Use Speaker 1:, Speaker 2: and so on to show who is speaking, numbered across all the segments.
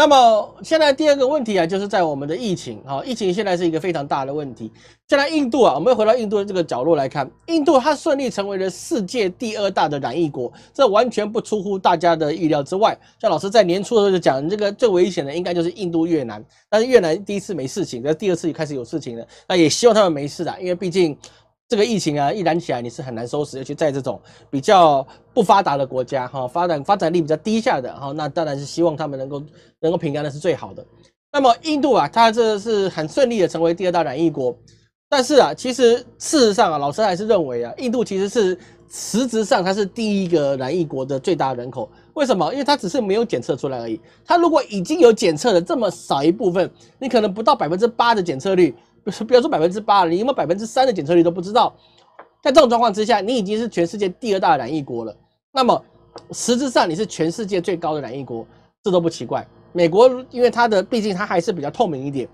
Speaker 1: 那么现在第二个问题啊，就是在我们的疫情，好疫情现在是一个非常大的问题。再来印度啊，我们回到印度的这个角落来看，印度它顺利成为了世界第二大的染疫国，这完全不出乎大家的意料之外。像老师在年初的时候就讲，这个最危险的应该就是印度越南，但是越南第一次没事情，那第二次也开始有事情了。那也希望他们没事啊，因为毕竟。这个疫情啊，一染起来你是很难收拾，尤其在这种比较不发达的国家，哈，发展发展力比较低下的，哈，那当然是希望他们能够能够平安，那是最好的。那么印度啊，它这是很顺利的成为第二大染疫国，但是啊，其实事实上啊，老师还是认为啊，印度其实是实质上它是第一个染疫国的最大人口，为什么？因为它只是没有检测出来而已。它如果已经有检测的这么少一部分，你可能不到百分之八的检测率。比，不如说百分之八，你有没有百分之三的检测率都不知道。在这种状况之下，你已经是全世界第二大染疫国了。那么实质上你是全世界最高的染疫国，这都不奇怪。美国因为它的毕竟它还是比较透明一点。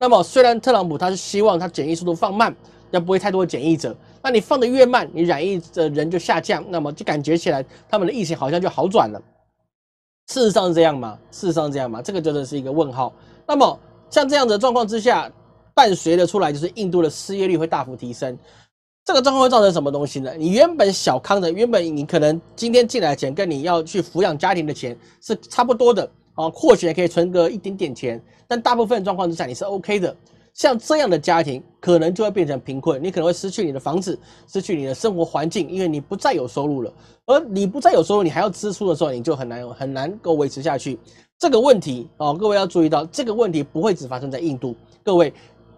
Speaker 1: 那么虽然特朗普他是希望他检疫速度放慢，要不会太多检疫者。那你放的越慢，你染疫的人就下降，那么就感觉起来他们的疫情好像就好转了。事实上是这样吗？事实上这样吗？这个真的是一个问号。那么像这样的状况之下。伴随的出来就是印度的失业率会大幅提升，这个状况会造成什么东西呢？你原本小康的，原本你可能今天进来的钱跟你要去抚养家庭的钱是差不多的啊，或许还可以存个一点点钱，但大部分状况之下你是 OK 的。像这样的家庭可能就会变成贫困，你可能会失去你的房子，失去你的生活环境，因为你不再有收入了。而你不再有收入，你还要支出的时候，你就很难很难够维持下去。这个问题哦，各位要注意到，这个问题不会只发生在印度，各位。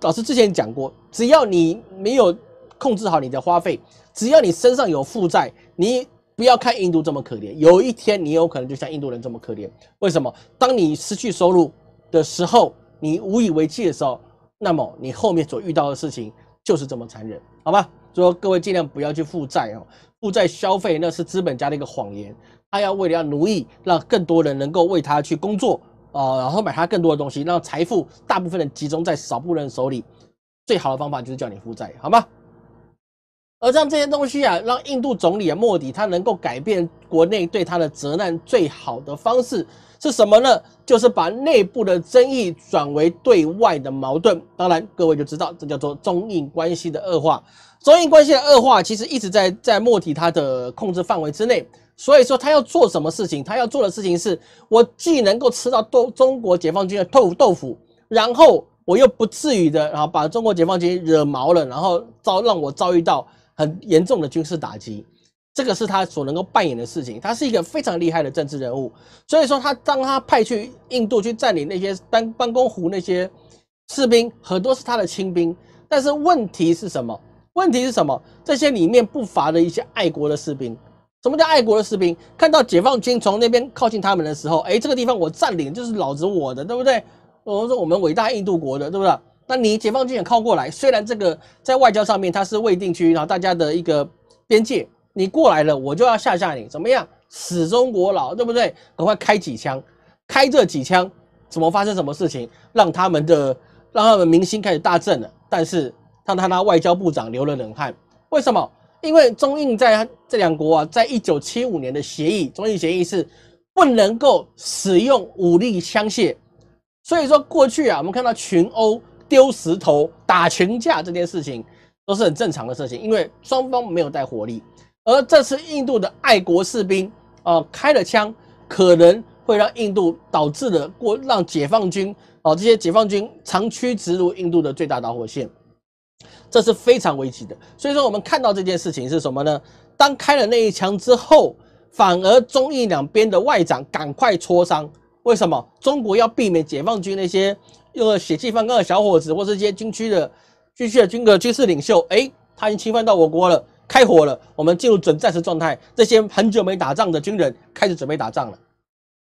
Speaker 1: 老师之前讲过，只要你没有控制好你的花费，只要你身上有负债，你不要看印度这么可怜，有一天你有可能就像印度人这么可怜。为什么？当你失去收入的时候，你无以为继的时候，那么你后面所遇到的事情就是这么残忍，好吧？所以各位尽量不要去负债哦，负债消费那是资本家的一个谎言，他要为了要奴役，让更多人能够为他去工作。哦，然后买他更多的东西，让财富大部分的集中在少部分人手里。最好的方法就是叫你负债，好吗？而让这些东西啊，让印度总理啊莫迪他能够改变国内对他的责难，最好的方式是什么呢？就是把内部的争议转为对外的矛盾。当然，各位就知道，这叫做中印关系的恶化。中印关系的恶化其实一直在在莫迪他的控制范围之内。所以说他要做什么事情？他要做的事情是我既能够吃到豆中国解放军的豆腐豆腐，然后我又不至于的，然后把中国解放军惹毛了，然后遭让我遭遇到很严重的军事打击。这个是他所能够扮演的事情。他是一个非常厉害的政治人物。所以说他当他派去印度去占领那些班班公湖那些士兵，很多是他的亲兵。但是问题是什么？问题是什么？这些里面不乏的一些爱国的士兵。什么叫爱国的士兵？看到解放军从那边靠近他们的时候，哎，这个地方我占领就是老子我的，对不对？我说我们伟大印度国的，对不对？那你解放军也靠过来，虽然这个在外交上面它是未定区，然后大家的一个边界，你过来了我就要吓吓你，怎么样？死中国佬，对不对？赶快开几枪，开这几枪，怎么发生什么事情？让他们的让他们的民心开始大震了，但是让他那外交部长流了冷汗，为什么？因为中印在这两国啊，在一九七五年的协议，中印协议是不能够使用武力枪械，所以说过去啊，我们看到群殴、丢石头、打群架这件事情，都是很正常的事情，因为双方没有带火力。而这次印度的爱国士兵啊开了枪，可能会让印度导致了过让解放军哦，这些解放军长驱直入印度的最大导火线。这是非常危机的，所以说我们看到这件事情是什么呢？当开了那一枪之后，反而中印两边的外长赶快磋商。为什么？中国要避免解放军那些了血气方刚的小伙子，或是一些军区的军区的军的军事领袖，哎，他已经侵犯到我国了，开火了，我们进入准战时状态，这些很久没打仗的军人开始准备打仗了，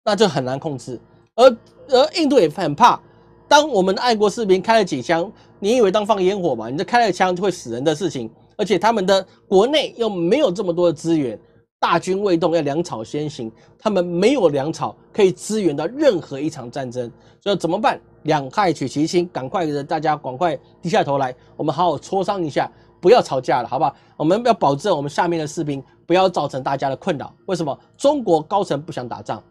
Speaker 1: 那就很难控制。而而印度也很怕。当我们的爱国士兵开了几枪，你以为当放烟火嘛？你这开了枪就会死人的事情，而且他们的国内又没有这么多的资源，大军未动，要粮草先行，他们没有粮草可以支援到任何一场战争，所以怎么办？两害取其轻，赶快的大家赶快低下头来，我们好好磋商一下，不要吵架了，好不好？我们要保证我们下面的士兵不要造成大家的困扰。为什么中国高层不想打仗？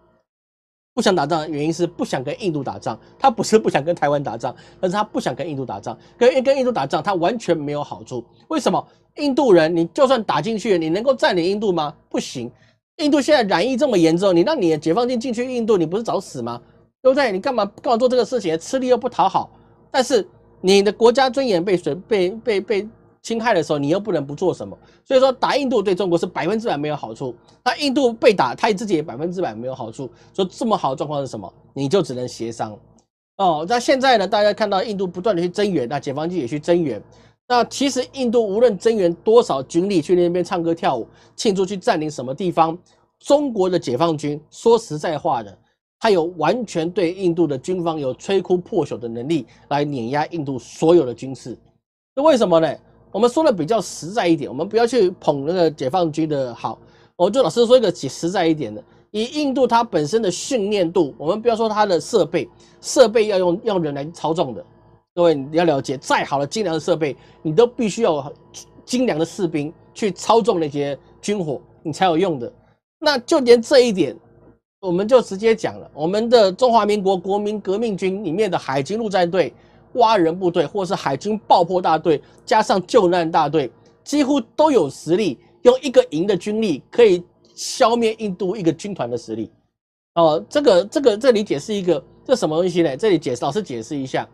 Speaker 1: 不想打仗的原因是不想跟印度打仗，他不是不想跟台湾打仗，而是他不想跟印度打仗，跟跟印度打仗他完全没有好处。为什么？印度人，你就算打进去，你能够占领印度吗？不行。印度现在染疫这么严重，你让你解放军进去印度，你不是找死吗？对不对？你干嘛干嘛做这个事情？吃力又不讨好，但是你的国家尊严被损，被被被。侵害的时候，你又不能不做什么，所以说打印度对中国是百分之百没有好处。那印度被打，也自己也百分之百没有好处。说这么好的状况是什么？你就只能协商。哦，那现在呢？大家看到印度不断的去增援，那解放军也去增援。那其实印度无论增援多少军力去那边唱歌跳舞庆祝去占领什么地方，中国的解放军说实在话的，他有完全对印度的军方有摧枯破朽的能力来碾压印度所有的军事。那为什么呢？我们说的比较实在一点，我们不要去捧那个解放军的好。我就老师说一个实在一点的，以印度它本身的训练度，我们不要说它的设备，设备要用用人来操纵的。各位你要了解，再好的精良的设备，你都必须要精良的士兵去操纵那些军火，你才有用的。那就连这一点，我们就直接讲了，我们的中华民国国民革命军里面的海军陆战队。挖人部队，或是海军爆破大队，加上救难大队，几乎都有实力。用一个营的军力，可以消灭印度一个军团的实力。哦，这个这个这里解释一个，这什么东西呢？这里解释，老师解释一下，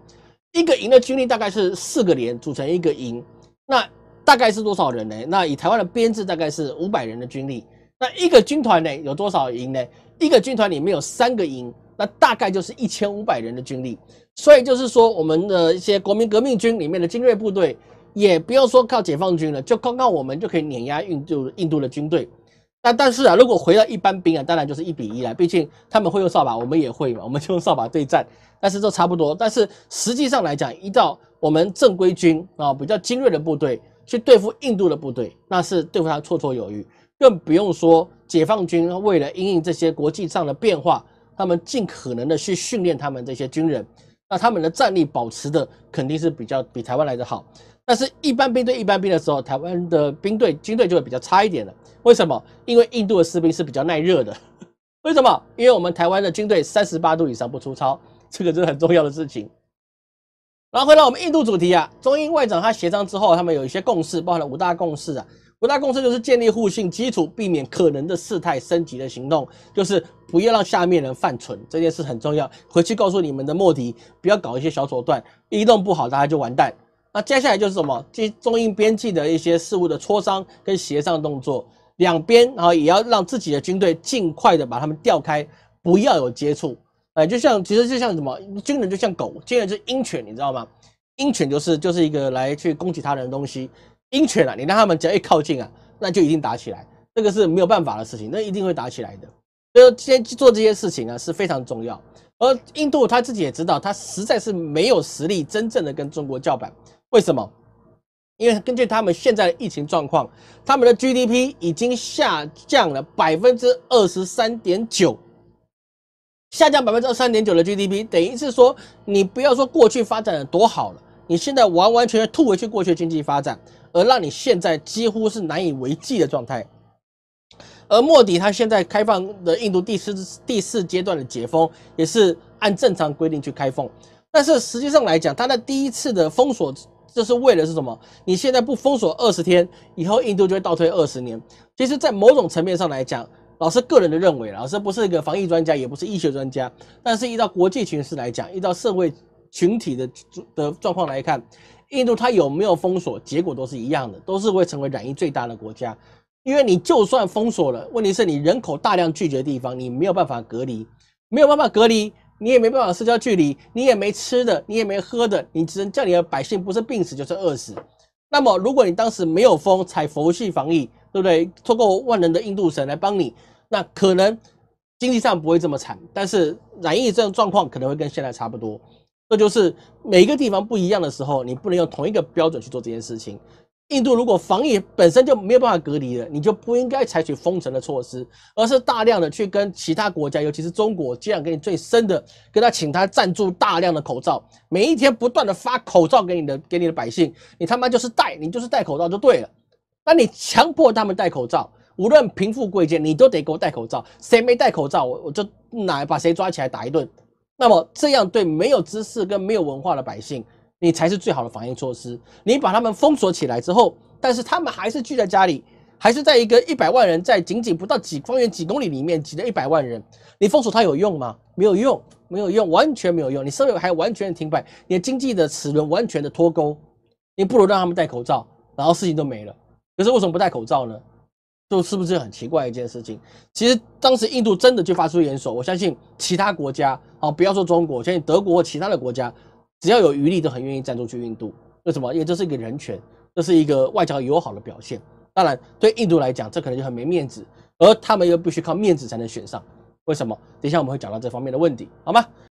Speaker 1: 一个营的军力大概是四个连组成一个营，那大概是多少人呢？那以台湾的编制，大概是五百人的军力。那一个军团呢，有多少营呢？一个军团里面有三个营。那大概就是一千五百人的军力，所以就是说，我们的一些国民革命军里面的精锐部队，也不用说靠解放军了，就刚刚我们就可以碾压印度印度的军队。那但是啊，如果回到一般兵啊，当然就是一比一了，毕竟他们会用扫把，我们也会嘛，我们就用扫把对战，但是都差不多。但是实际上来讲，依照我们正规军啊，比较精锐的部队去对付印度的部队，那是对付他绰绰有余，更不用说解放军为了应应这些国际上的变化。他们尽可能的去训练他们这些军人，那他们的战力保持的肯定是比较比台湾来的好。但是，一般兵对一般兵的时候，台湾的兵队军队就会比较差一点了。为什么？因为印度的士兵是比较耐热的。为什么？因为我们台湾的军队三十八度以上不出操，这个是很重要的事情。然后回到我们印度主题啊，中印外长他协商之后，他们有一些共识，包含了五大共识啊。五大共识就是建立互信基础，避免可能的事态升级的行动，就是不要让下面人犯蠢这件事很重要。回去告诉你们的莫迪，不要搞一些小手段，一弄不好大家就完蛋。那接下来就是什么？这中印边境的一些事物的磋商跟协商动作，两边哈也要让自己的军队尽快的把他们调开，不要有接触。哎，就像其实就像什么，军人就像狗，军人是鹰犬，你知道吗？鹰犬就是就是一个来去攻击他人的东西。鹰犬了，你让他们只要一靠近啊，那就一定打起来。这个是没有办法的事情，那一定会打起来的。所以，先天做这些事情啊是非常重要。而印度他自己也知道，他实在是没有实力真正的跟中国叫板。为什么？因为根据他们现在的疫情状况，他们的 GDP 已经下降了百分之二十三点九，下降百分之二十三点九的 GDP，等于是说你不要说过去发展的多好了，你现在完完全全退回去过去经济发展。而让你现在几乎是难以为继的状态。而莫迪他现在开放的印度第四第四阶段的解封，也是按正常规定去开放。但是实际上来讲，他的第一次的封锁，这是为了是什么？你现在不封锁二十天，以后印度就会倒退二十年。其实，在某种层面上来讲，老师个人的认为，老师不是一个防疫专家，也不是医学专家，但是依照国际形势来讲，依照社会群体的的状况来看。印度它有没有封锁，结果都是一样的，都是会成为染疫最大的国家。因为你就算封锁了，问题是你人口大量聚集的地方，你没有办法隔离，没有办法隔离，你也没办法社交距离，你也没吃的，你也没喝的，你只能叫你的百姓不是病死就是饿死。那么如果你当时没有封，采佛系防疫，对不对？透过万能的印度神来帮你，那可能经济上不会这么惨，但是染疫这种状况可能会跟现在差不多。这就是每一个地方不一样的时候，你不能用同一个标准去做这件事情。印度如果防疫本身就没有办法隔离了，你就不应该采取封城的措施，而是大量的去跟其他国家，尤其是中国，这样给你最深的，跟他请他赞助大量的口罩，每一天不断的发口罩给你的给你的百姓，你他妈就是戴，你就是戴口罩就对了。那你强迫他们戴口罩，无论贫富贵贱，你都得给我戴口罩，谁没戴口罩，我我就拿把谁抓起来打一顿。那么这样对没有知识跟没有文化的百姓，你才是最好的防疫措施。你把他们封锁起来之后，但是他们还是聚在家里，还是在一个一百万人在仅仅不到几方圆几公里里面挤着一百万人，你封锁他有用吗？没有用，没有用，完全没有用。你社会还完全停摆，你的经济的齿轮完全的脱钩，你不如让他们戴口罩，然后事情都没了。可是为什么不戴口罩呢？这是不是很奇怪一件事情？其实当时印度真的就发出援手，我相信其他国家啊，不要说中国，我相信德国其他的国家，只要有余力都很愿意赞助去印度。为什么？因为这是一个人权，这是一个外交友好的表现。当然，对印度来讲，这可能就很没面子，而他们又必须靠面子才能选上。为什么？等一下我们会讲到这方面的问题，好吗？